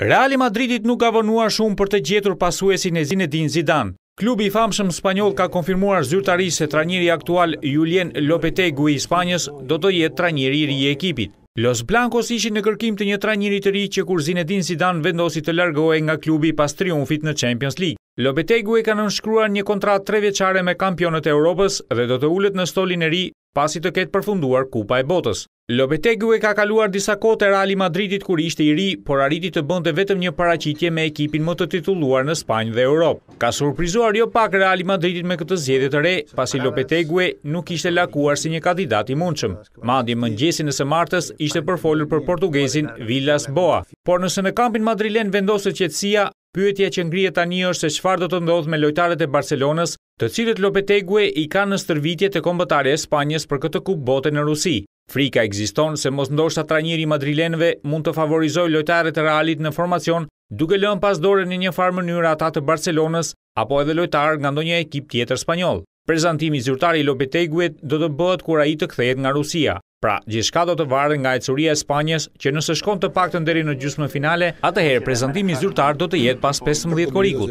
Reali Madridit nuk ka vënua shumë për të gjetur pasuesin e Zinedine Zidane. Klubi i famshëm spanyol ka konfirmuar zyrtari se trajneri aktual Julien Lopetegu i Spanjës do të jetë trajneri i ri ekipit. Los Blancos ishin në kërkim të një trajneri të ri që kur Zinedine Zidane vendosi të largohej nga klubi pas triumfit në Champions League. Lopetegu e ka nënshkruar një kontrat tre me kampionët e Europës dhe do të ullet në stolin e ri pasi të ketë përfunduar Kupa e Botës. Lopetegu e ka kaluar disa kote Rali Madridit kur ishte i ri, por arriti të bënde vetëm një paracitje me ekipin më të tituluar në Spanjë dhe Europë. Ka surprizuar jo pak Rali Madridit me këtë zjedit të re, pasi Lopetegu e nuk ishte lakuar si një kandidat i mundshëm. Madi më e së martës ishte përfolur për portugesin Villas Boa. Por nëse në kampin Madrilen vendoset qetsia, pyetja që ngrije tani është se qëfar do të ndodhë me lojtarët e Barcelonës të cilët Lopetegue i ka në stërvitje të kombëtare e Spanjës për këtë kupë bote në Rusi. Frika egziston se mos ndoshta trajnjiri madrilenve mund të favorizoj lojtarët e realit në formacion duke lën pas dore në një farë mënyrë ata të Barcelonës apo edhe lojtarë nga ndonjë ekip tjetër spanjol. Prezantimi zyrtari Lopetegue do të bëhet kur ai të kthehet nga Rusia. Pra, gjithçka do të varet nga ecuria e Spanjës, që nëse shkon të paktën deri në gjysmën finale, atëherë prezantimi zyrtar do të jetë pas 15 korikut.